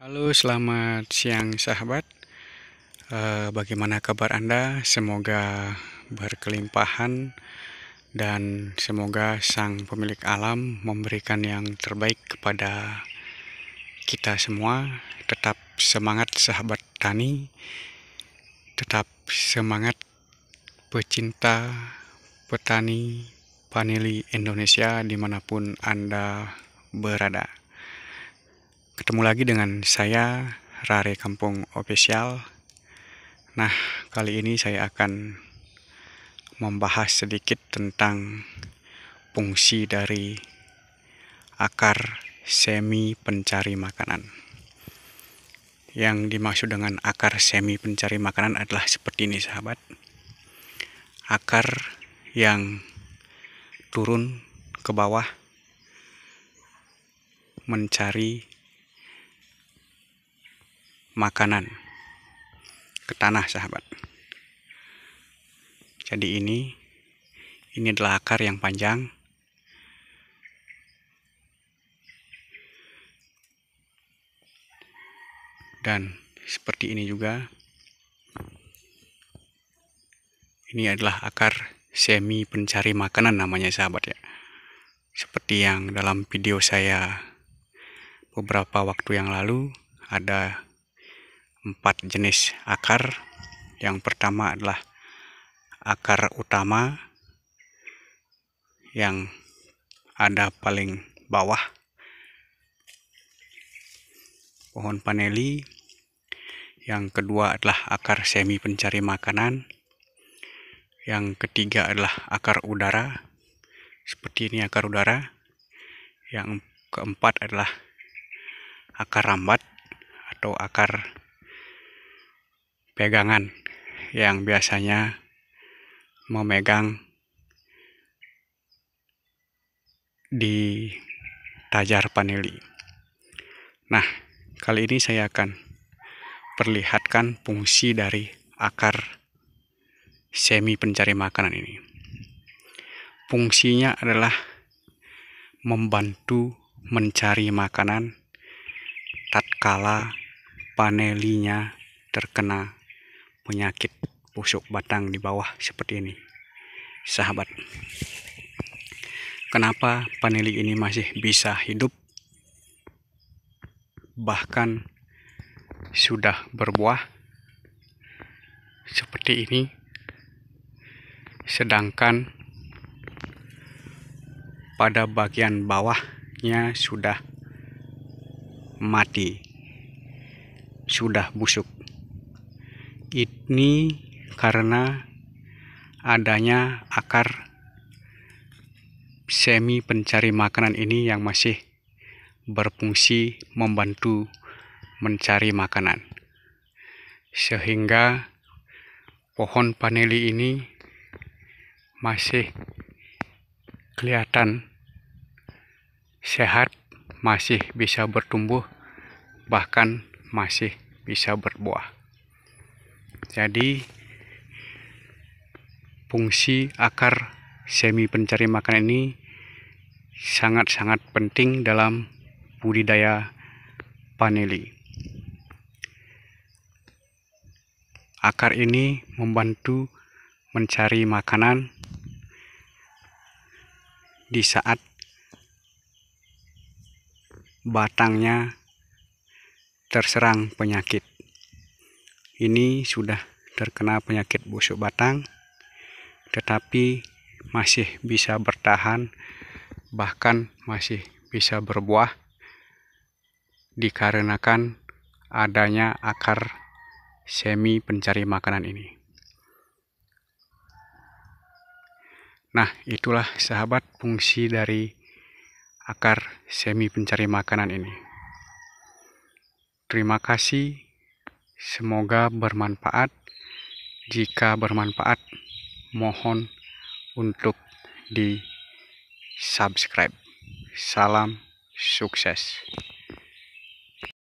Halo, selamat siang sahabat. E, bagaimana kabar Anda? Semoga berkelimpahan dan semoga Sang Pemilik Alam memberikan yang terbaik kepada kita semua. Tetap semangat sahabat tani, tetap semangat pecinta petani panili Indonesia dimanapun Anda berada. Ketemu lagi dengan saya Rare Kampung Official. Nah, kali ini saya akan membahas sedikit tentang fungsi dari akar semi pencari makanan. Yang dimaksud dengan akar semi pencari makanan adalah seperti ini, sahabat. Akar yang turun ke bawah mencari makanan ke tanah sahabat jadi ini ini adalah akar yang panjang dan seperti ini juga ini adalah akar semi pencari makanan namanya sahabat ya seperti yang dalam video saya beberapa waktu yang lalu ada empat jenis akar. Yang pertama adalah akar utama yang ada paling bawah. Pohon paneli. Yang kedua adalah akar semi pencari makanan. Yang ketiga adalah akar udara. Seperti ini akar udara. Yang keempat adalah akar rambat atau akar pegangan yang biasanya memegang di tajar paneli. Nah, kali ini saya akan perlihatkan fungsi dari akar semi pencari makanan ini. Fungsinya adalah membantu mencari makanan tatkala panelinya terkena penyakit pusuk batang di bawah seperti ini sahabat kenapa paneli ini masih bisa hidup bahkan sudah berbuah seperti ini sedangkan pada bagian bawahnya sudah mati sudah busuk ini karena adanya akar semi pencari makanan ini yang masih berfungsi membantu mencari makanan. Sehingga pohon paneli ini masih kelihatan sehat, masih bisa bertumbuh, bahkan masih bisa berbuah jadi fungsi akar semi pencari makan ini sangat-sangat penting dalam budidaya paneli akar ini membantu mencari makanan di saat batangnya terserang penyakit ini sudah terkena penyakit busuk batang tetapi masih bisa bertahan bahkan masih bisa berbuah dikarenakan adanya akar semi pencari makanan ini. Nah, itulah sahabat fungsi dari akar semi pencari makanan ini. Terima kasih Semoga bermanfaat. Jika bermanfaat, mohon untuk di-subscribe. Salam sukses.